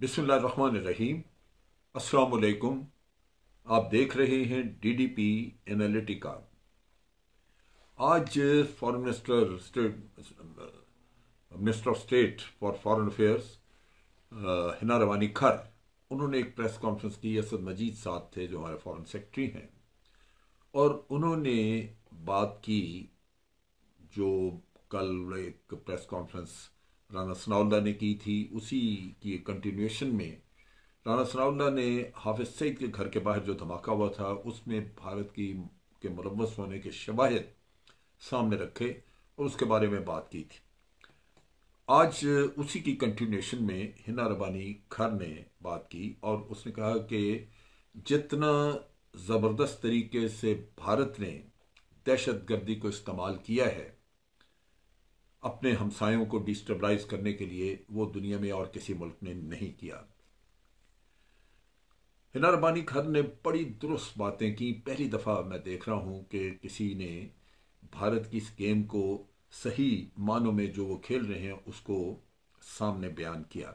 बिस्मिल्लाहिर्रहमानिर्रहीम अस्सलाम वालेकुम आप देख रहे हैं डीडीपी एनालिटिका आज foreign minister state minister of state for foreign affairs Hina Rabbani Khar उन्होंने एक प्रेस कॉन्फ्रेंस की असद मजीद साहब थे जो हमारे फॉरेन सेक्रेटरी हैं और उन्होंने बात की जो कल एक प्रेस कॉन्फ्रेंस राना सनाउल्ला ने की थी उसी की कंटिन्यूशन में राना सनाउल्ला ने हाफिज सईद के घर के बाहर जो धमाका हुआ था उसमें भारत की के मुलवस होने के शवाहद सामने रखे और उसके बारे में बात की थी आज उसी की कंटिन्यूशन में हिना रबानी खर ने बात की और उसने कहा कि जितना ज़बरदस्त तरीके से भारत ने दहशत गर्दी को इस्तेमाल किया है अपने हमसायों को डिस्टर्बलाइज करने के लिए वो दुनिया में और किसी मुल्क ने नहीं किया हिना रबानी खर ने बड़ी दुरुस्त बातें की पहली दफ़ा मैं देख रहा हूं कि किसी ने भारत की इस गेम को सही मानों में जो वो खेल रहे हैं उसको सामने बयान किया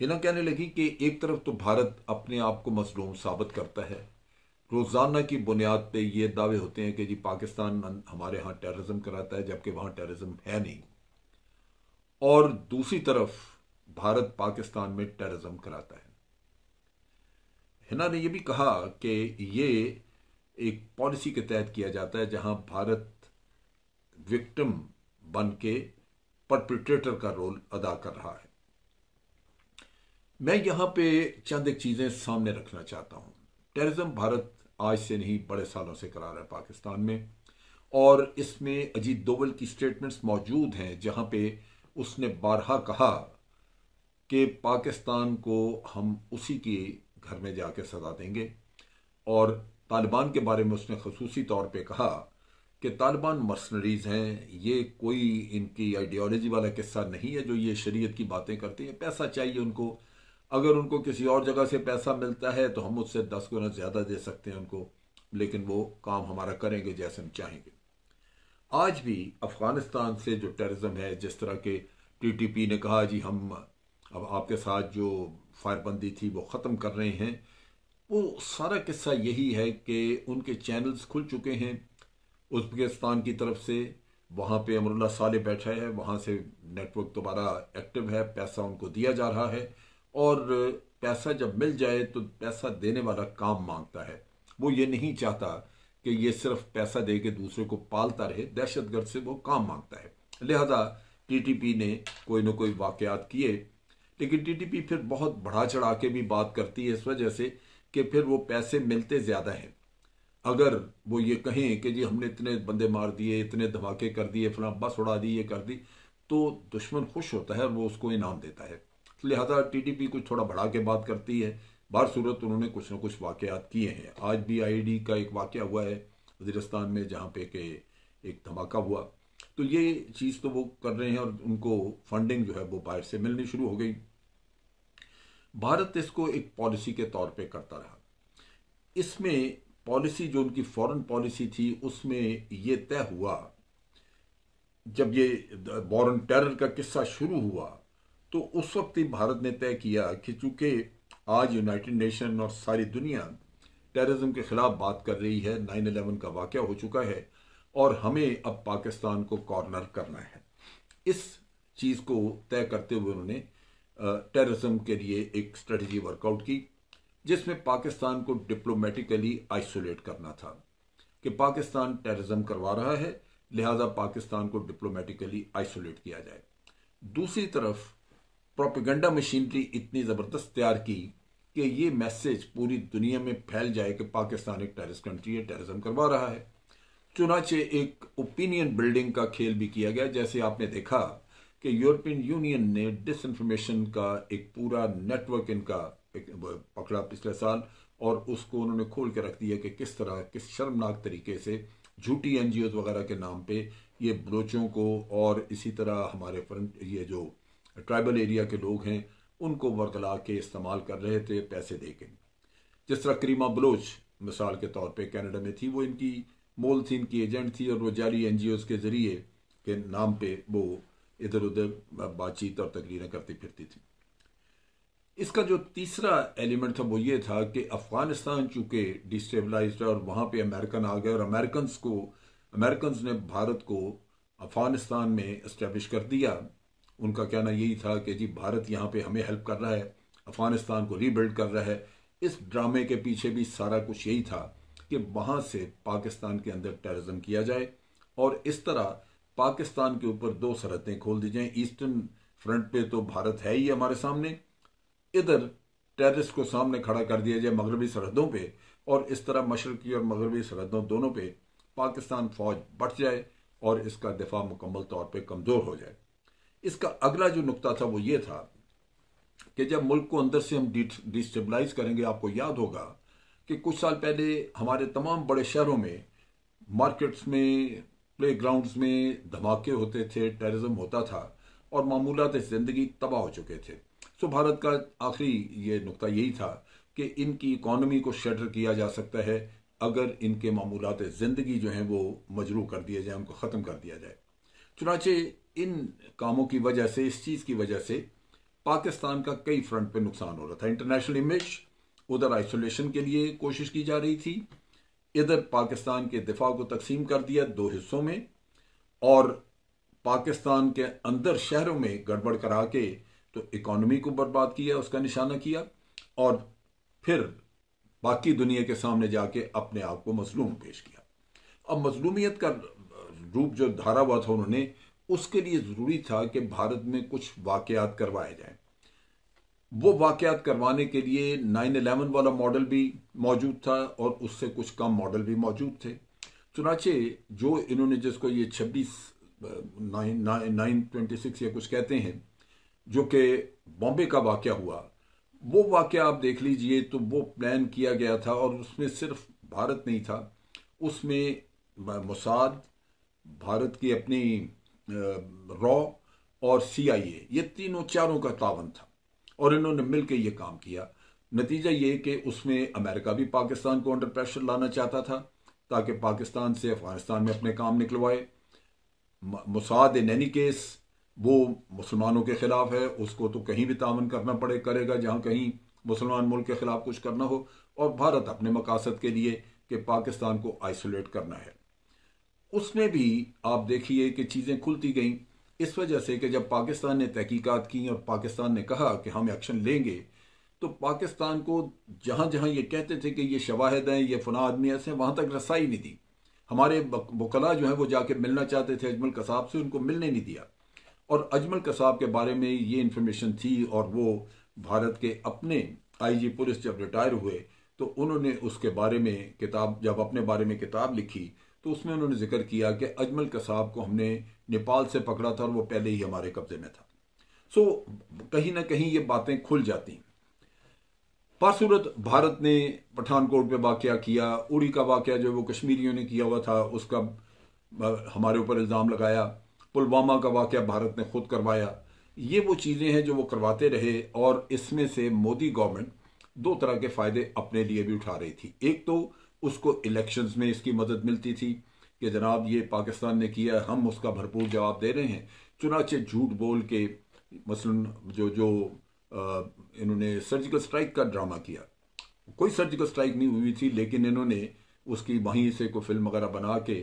हिना कहने लगी कि एक तरफ तो भारत अपने आप को मजलूम साबित करता है रोज़ाना की बुनियाद पे ये दावे होते हैं कि जी पाकिस्तान हमारे यहाँ टेररिज्म कराता है जबकि वहां टेररिज्म है नहीं और दूसरी तरफ भारत पाकिस्तान में टेररिज्म कराता है हिना ने यह भी कहा कि ये एक पॉलिसी के तहत किया जाता है जहां भारत विक्टिम बन के परपिट्रेटर का रोल अदा कर रहा है मैं यहां पे चंद एक चीजें सामने रखना चाहता हूं टेररिज्म भारत आज से नहीं बड़े सालों से करार है पाकिस्तान में और इसमें अजीत दोवल की स्टेटमेंट्स मौजूद हैं जहां पे उसने बारहा कहा कि पाकिस्तान को हम उसी के घर में जाके सजा देंगे और तालिबान के बारे में उसने खसूसी तौर पे कहा कि तालिबान मर्सनरीज हैं ये कोई इनकी आइडियोलॉजी वाला किस्सा नहीं है जो ये शरीयत की बातें करते हैं पैसा चाहिए उनको अगर उनको किसी और जगह से पैसा मिलता है तो हम उससे दस गुना ज़्यादा दे सकते हैं उनको लेकिन वो काम हमारा करेंगे जैसे हम चाहेंगे आज भी अफ़गानिस्तान से जो टेररिज्म है जिस तरह के टीटीपी ने कहा जी हम अब आपके साथ जो फायरबंदी थी वो ख़त्म कर रहे हैं वो सारा किस्सा यही है कि उनके चैनल्स खुल चुके हैं उज्बेकिस्तान की तरफ से वहाँ पे अमरुल्ला साले बैठा है वहाँ से नेटवर्क दोबारा एक्टिव है पैसा उनको दिया जा रहा है और पैसा जब मिल जाए तो पैसा देने वाला काम मांगता है वो ये नहीं चाहता कि ये सिर्फ पैसा दे के दूसरे को पालता रहे दहशतगर्द से वो काम मांगता है लिहाजा टीटीपी ने कोई ना कोई वाकयात किए लेकिन टीटीपी फिर बहुत बढ़ा चढ़ा के भी बात करती है इस वजह से कि फिर वो पैसे मिलते ज़्यादा हैं अगर वो ये कहें कि जी हमने इतने बंदे मार दिए इतने धमाके कर दिए फला बस उड़ा दी ये कर दी तो दुश्मन खुश होता है और वो उसको इनाम देता है लिहाजा टीटीपी कुछ थोड़ा बढ़ा के बात करती है बार सूरत उन्होंने कुछ ना कुछ वाक़ात किए हैं आज भी डी का एक वाक़ हुआ है वजीरस्तान में जहाँ पे के एक धमाका हुआ तो ये चीज़ तो वो कर रहे हैं और उनको फंडिंग जो है वो बाहर से मिलनी शुरू हो गई भारत इसको एक पॉलिसी के तौर पे करता रहा इसमें पॉलिसी जो उनकी फॉरेन पॉलिसी थी उसमें ये तय हुआ जब ये वॉरन टेरर का किस्सा शुरू हुआ तो उस वक्त ही भारत ने तय किया कि चूंकि आज यूनाइटेड नेशन और सारी दुनिया टेररिज्म के खिलाफ बात कर रही है नाइन अलेवन का वाक़ हो चुका है और हमें अब पाकिस्तान को कॉर्नर करना है इस चीज़ को तय करते हुए उन्होंने टेररिज्म के लिए एक स्ट्रेटजी वर्कआउट की जिसमें पाकिस्तान को डिप्लोमेटिकली आइसोलेट करना था कि पाकिस्तान टेररिज्म करवा रहा है लिहाजा पाकिस्तान को डिप्लोमेटिकली आइसोलेट किया जाए दूसरी तरफ प्रोपिगंडा मशीनरी इतनी ज़बरदस्त तैयार की कि ये मैसेज पूरी दुनिया में फैल जाए कि पाकिस्तान एक टेरिस कंट्री है टेरिज्म करवा रहा है चुनाचे एक ओपिनियन बिल्डिंग का खेल भी किया गया जैसे आपने देखा कि यूरोपियन यूनियन ने डिस इन्फॉर्मेशन का एक पूरा नेटवर्क इनका पकड़ा पिछले साल और उसको उन्होंने खोल के रख दिया कि किस तरह किस शर्मनाक तरीके से झूठी एनजीओज वगैरह के नाम पे ये ब्रोचों को और इसी तरह हमारे फ्रंट ये जो ट्राइबल एरिया के लोग हैं उनको वर्कला के इस्तेमाल कर रहे थे पैसे दे के जिस तरह करीमा बलोच मिसाल के तौर पे कनाडा में थी वो इनकी मोल थी इनकी एजेंट थी और वो जारी एन के ज़रिए के नाम पे वो इधर उधर बातचीत और तकरीरें करती फिरती थी इसका जो तीसरा एलिमेंट था वो ये था कि अफ़गानिस्तान चूँकि डिस्टेबलाइज है और वहाँ पर अमेरिकन आ गए और अमेरिकन को अमेरिकन ने भारत को अफ़गानिस्तान में इस्टेब्लिश कर दिया उनका कहना यही था कि जी भारत यहाँ पे हमें हेल्प कर रहा है अफगानिस्तान को रीबिल्ड कर रहा है इस ड्रामे के पीछे भी सारा कुछ यही था कि वहाँ से पाकिस्तान के अंदर टेररिज्म किया जाए और इस तरह पाकिस्तान के ऊपर दो सरहदें खोल दी जाएं ईस्टर्न फ्रंट पे तो भारत है ही हमारे सामने इधर टेररिस्ट को सामने खड़ा कर दिया जाए मगरबी सरहदों पर और इस तरह मशरकी और मगरबी सरहदों दोनों पर पाकिस्तान फौज बढ़ जाए और इसका दिफा मुकम्मल तौर पर कमज़ोर हो जाए इसका अगला जो नुकता था वो ये था कि जब मुल्क को अंदर से हम डिस्टेबलाइज करेंगे आपको याद होगा कि कुछ साल पहले हमारे तमाम बड़े शहरों में मार्केट्स में प्ले में धमाके होते थे टेररिज्म होता था और मामूलत ज़िंदगी तबाह हो चुके थे सो भारत का आखिरी ये नुकता यही था कि इनकी इकॉनमी को शटर किया जा सकता है अगर इनके मामूलत ज़िंदगी जो हैं वो मजरू कर दिया जाए उनको ख़त्म कर दिया जाए चुनाचे इन कामों की वजह से इस चीज़ की वजह से पाकिस्तान का कई फ्रंट पे नुकसान हो रहा था इंटरनेशनल इमेज उधर आइसोलेशन के लिए कोशिश की जा रही थी इधर पाकिस्तान के दिफा को तकसीम कर दिया दो हिस्सों में और पाकिस्तान के अंदर शहरों में गड़बड़ करा के तो इकोनॉमी को बर्बाद किया उसका निशाना किया और फिर बाकी दुनिया के सामने जाके अपने आप को मजलूम पेश किया अब मजलूमियत का रूप जो धारा हुआ था उन्होंने उसके लिए ज़रूरी था कि भारत में कुछ वाक़ात करवाए जाएं वो वाकयात करवाने के लिए नाइन अलेवन वाला मॉडल भी मौजूद था और उससे कुछ कम मॉडल भी मौजूद थे चुनाचे जो इन्होंने जिसको ये छब्बीस नाइन नाइन ट्वेंटी सिक्स या कुछ कहते हैं जो कि बॉम्बे का वाक़ हुआ वो वाक़ आप देख लीजिए तो वो प्लान किया गया था और उसमें सिर्फ भारत नहीं था उसमें मसाद भारत की अपनी रॉ और सीआईए ये तीनों चारों का तावन था और इन्होंने मिलकर ये काम किया नतीजा ये कि उसमें अमेरिका भी पाकिस्तान को अंडर प्रेशर लाना चाहता था ताकि पाकिस्तान से अफगानिस्तान में अपने काम निकलवाए मुसाद इन एनी केस वो मुसलमानों के ख़िलाफ़ है उसको तो कहीं भी तावन करना पड़े करेगा जहाँ कहीं मुसलमान मुल्क के ख़िलाफ़ कुछ करना हो और भारत अपने मकासद के लिए कि पाकिस्तान को आइसोलेट करना है उसमें भी आप देखिए कि चीज़ें खुलती गईं इस वजह से कि जब पाकिस्तान ने तहकीकात की और पाकिस्तान ने कहा कि हम एक्शन लेंगे तो पाकिस्तान को जहां जहाँ ये कहते थे कि ये शवाहद हैं ये फना आदमी ऐसे हैं वहाँ तक रसाई नहीं दी हमारे बकला जो है वो जाके मिलना चाहते थे अजमल कसाब से उनको मिलने नहीं दिया और अजमल कसाब के बारे में ये इन्फॉर्मेशन थी और वो भारत के अपने आईजी पुलिस जब रिटायर हुए तो उन्होंने उसके बारे में किताब जब अपने बारे में किताब लिखी तो उसमें उन्होंने जिक्र किया कि अजमल कसाब को हमने नेपाल से पकड़ा था और वो पहले ही हमारे कब्जे में था सो कहीं ना कहीं ये बातें खुल जाती हैं बासूरत भारत ने पठानकोट पे वाक़ किया उड़ी का वाक़ जो वो कश्मीरियों ने किया हुआ था उसका हमारे ऊपर इल्ज़ाम लगाया पुलवामा का वाक़ भारत ने खुद करवाया ये वो चीज़ें हैं जो वो करवाते रहे और इसमें से मोदी गवर्नमेंट दो तरह के फ़ायदे अपने लिए भी उठा रही थी एक तो उसको इलेक्शंस में इसकी मदद मिलती थी कि जनाब ये पाकिस्तान ने किया हम उसका भरपूर जवाब दे रहे हैं चुनाचे झूठ बोल के मसलन जो जो आ, इन्होंने सर्जिकल स्ट्राइक का ड्रामा किया कोई सर्जिकल स्ट्राइक नहीं हुई थी लेकिन इन्होंने उसकी वहीं से कोई फिल्म वगैरह बना के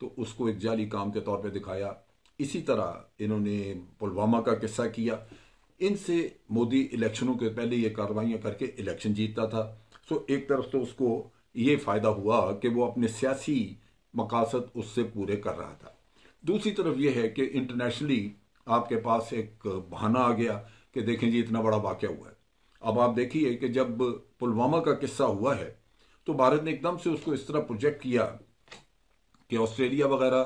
तो उसको एक जाली काम के तौर पे दिखाया इसी तरह इन्होंने पुलवामा का किस्सा किया इनसे मोदी इलेक्शनों के पहले ये कार्रवाइयाँ करके इलेक्शन जीतता था सो एक तरफ तो उसको ये फ़ायदा हुआ कि वो अपने सियासी मकासद उससे पूरे कर रहा था दूसरी तरफ यह है कि इंटरनेशनली आपके पास एक बहाना आ गया कि देखें जी इतना बड़ा वाक़ हुआ है अब आप देखिए कि जब पुलवामा का किस्सा हुआ है तो भारत ने एकदम से उसको इस तरह प्रोजेक्ट किया कि ऑस्ट्रेलिया वगैरह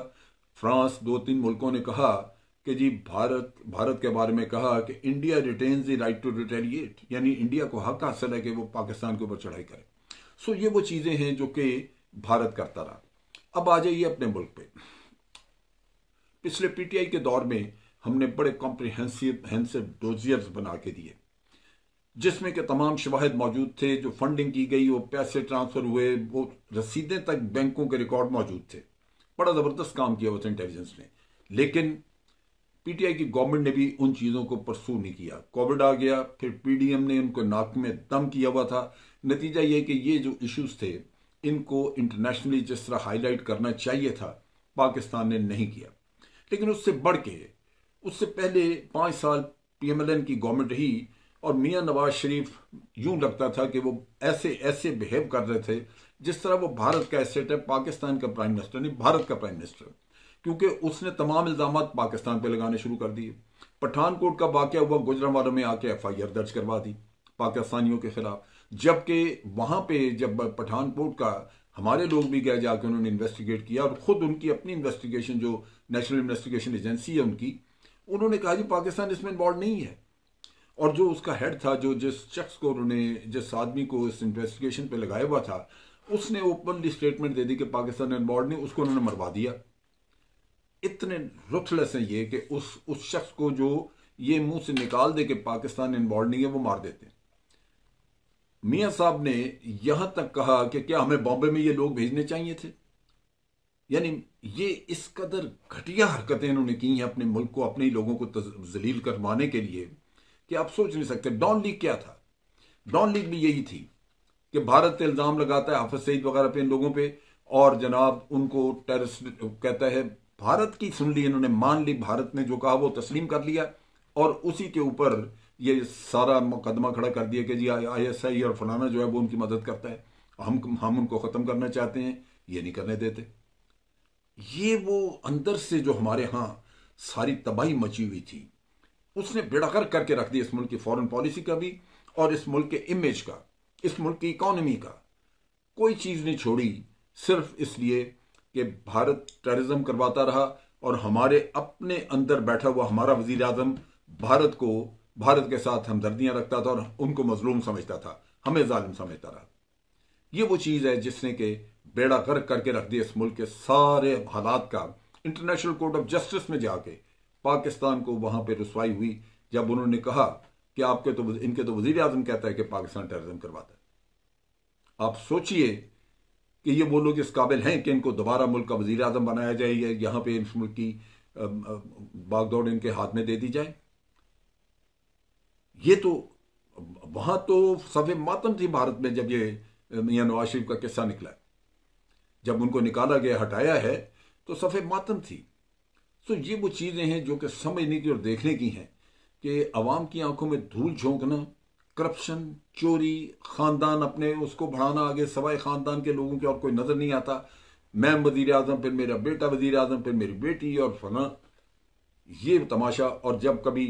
फ्रांस दो तीन मुल्कों ने कहा कि जी भारत भारत के बारे में कहा कि India retains the right to retaliate यानी इंडिया को हक हासिल है कि वो पाकिस्तान के ऊपर चढ़ाई करे सो ये वो चीज़ें हैं जो कि भारत करता रहा अब आ जाइए अपने मुल्क पे पिछले पीटीआई के दौर में हमने बड़े कॉम्प्रिहेंसिव हैंसिव डोजियर्स बना के दिए जिसमें के तमाम शवाहद मौजूद थे जो फंडिंग की गई वो पैसे ट्रांसफ़र हुए वो रसीदें तक बैंकों के रिकॉर्ड मौजूद थे बड़ा ज़बरदस्त काम किया हुआ था इंटेलिजेंस ने लेकिन पीटीआई की गवर्नमेंट ने भी उन चीज़ों को परसू नहीं किया कोविड आ गया फिर पीडीएम ने उनको नाक में दम किया हुआ था नतीजा ये कि ये जो इश्यूज़ थे इनको इंटरनेशनली जिस तरह हाईलाइट करना चाहिए था पाकिस्तान ने नहीं किया लेकिन उससे बढ़ के उससे पहले पाँच साल पीएमएलएन की गवर्नमेंट रही और मियां नवाज शरीफ यूं लगता था कि वो ऐसे ऐसे बिहेव कर रहे थे जिस तरह वो भारत का एसेट है पाकिस्तान का प्राइम मिनिस्टर नहीं भारत का प्राइम मिनिस्टर क्योंकि उसने तमाम इल्जाम पाकिस्तान पर लगाने शुरू कर दिए पठानकोट का वाक्य हुआ गुजरा वालों में आके एफ आई आर दर्ज करवा दी पाकिस्तानियों के खिलाफ जबकि वहां पे जब पठानकोट का हमारे लोग भी गए जाके उन्होंने इन्वेस्टिगेट किया और ख़ुद उनकी अपनी इन्वेस्टिगेशन जो नेशनल इन्वेस्टिगेशन एजेंसी है उनकी उन्होंने कहा जी पाकिस्तान इसमें इन्वॉल्व नहीं है और जो उसका हेड था जो जिस शख्स को उन्होंने जिस आदमी को इस इन्वेस्टिगेशन पे लगाया हुआ था उसने ओपनली स्टेटमेंट दे दी कि पाकिस्तान इन्वॉल्व नहीं उसको उन्होंने मरवा दिया इतने रुथलेस हैं ये कि उस उस शख्स को जो ये मुंह से निकाल दे कि पाकिस्तान इन्वॉल्व नहीं है वो मार देते हैं मियाँ साहब ने यहां तक कहा कि क्या हमें बॉम्बे में ये लोग भेजने चाहिए थे यानी ये इस कदर घटिया हरकतें इन्होंने की हैं अपने मुल्क को अपने ही लोगों को जलील करवाने के लिए कि आप सोच नहीं सकते डॉन लीग क्या था डॉन लीग भी यही थी कि भारत इल्ज़ाम लगाता है हाफिज सईद वगैरह पे इन लोगों पे और जनाब उनको टेररिस्ट कहता है भारत की सुन ली इन्होंने मान ली भारत ने जो कहा वो तस्लीम कर लिया और उसी के ऊपर ये सारा मुकदमा खड़ा कर दिया कि जी आईएसआई और फलाना जो है वो उनकी मदद करता है हम हम उनको ख़त्म करना चाहते हैं ये नहीं करने देते ये वो अंदर से जो हमारे यहाँ सारी तबाही मची हुई थी उसने बिड़कर करके रख दिया इस मुल्क की फॉरेन पॉलिसी का भी और इस मुल्क के इमेज का इस मुल्क की इकोनॉमी का कोई चीज़ नहीं छोड़ी सिर्फ इसलिए कि भारत टेररिज्म करवाता रहा और हमारे अपने अंदर बैठा हुआ हमारा वजीर भारत को भारत के साथ हमदर्दियां रखता था और उनको मजलूम समझता था हमें जालिम समझता रहा यह वो चीज़ है जिसने के बेड़ा गर्क करके रख दिया इस मुल्क के सारे हालात का इंटरनेशनल कोर्ट ऑफ जस्टिस में जाके पाकिस्तान को वहां पर रसवाई हुई जब उन्होंने कहा कि आपके तो इनके तो वजीर आजम कहता है कि पाकिस्तान टेररिज्म करवाता है आप सोचिए कि ये वो लोग इस काबिल हैं कि इनको दोबारा मुल्क का वजीर अजम बनाया जाए या यहां पर इस मुल्क की बागदौड़ इनके हाथ में दे दी जाए ये तो वहां तो सफ़े मातम थी भारत में जब ये मियाँ नवाज शरीफ का किस्सा निकला जब उनको निकाला गया हटाया है तो सफ़े मातम थी तो ये वो चीज़ें हैं जो कि समझने की और देखने की हैं कि आवाम की आंखों में धूल झोंकना करप्शन चोरी ख़ानदान अपने उसको बढ़ाना आगे सवाए ख़ानदान के लोगों के और कोई नज़र नहीं आता मैं वजीर आजम फिर मेरा बेटा वजीर आजम फिर मेरी बेटी और फना ये तमाशा और जब कभी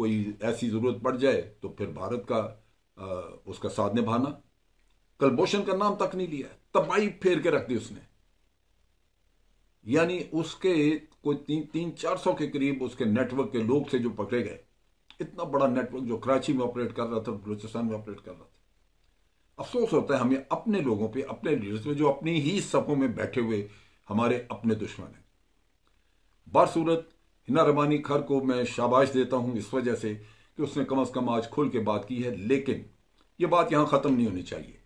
कोई ऐसी ज़रूरत पड़ जाए तो फिर भारत का आ, उसका साथ निभाना कलभूषण का नाम तक नहीं लिया तबाही फेर के रख दी उसने यानी उसके कोई तीन तीन चार सौ के करीब उसके नेटवर्क के लोग थे जो पकड़े गए इतना बड़ा नेटवर्क जो कराची में ऑपरेट कर रहा था बलूचिस्तान में ऑपरेट कर रहा था अफसोस होता है हमें अपने लोगों पे अपने लीडर्स पे जो अपनी ही सफों में बैठे हुए हमारे अपने दुश्मन हैं बरसूरत हिना रबानी खर को मैं शाबाश देता हूं इस वजह से कि उसने कम अज कम आज खुल के बात की है लेकिन ये बात यहां खत्म नहीं होनी चाहिए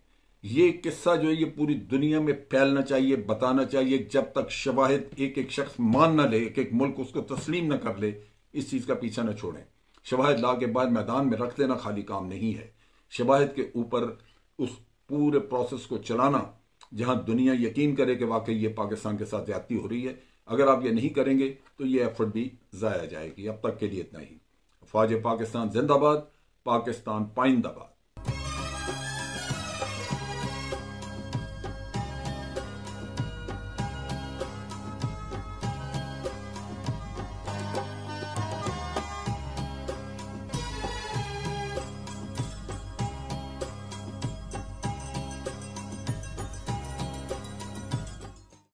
ये किस्सा जो है ये पूरी दुनिया में फैलना चाहिए बताना चाहिए जब तक शवाहिद एक एक शख्स मान ना ले एक एक मुल्क उसको तस्लीम ना कर ले इस चीज़ का पीछा ना छोड़ें शवाहिद ला के बाद मैदान में रख देना खाली काम नहीं है शवाहिद के ऊपर उस पूरे प्रोसेस को चलाना जहां दुनिया यकीन करे कि वाकई ये पाकिस्तान के साथ ज्यादा हो रही है अगर आप ये नहीं करेंगे तो ये एफर्ट भी ज़ाया जाएगी अब तक के लिए इतना ही फौज पाकिस्तान जिंदाबाद पाकिस्तान पाइंदाबाद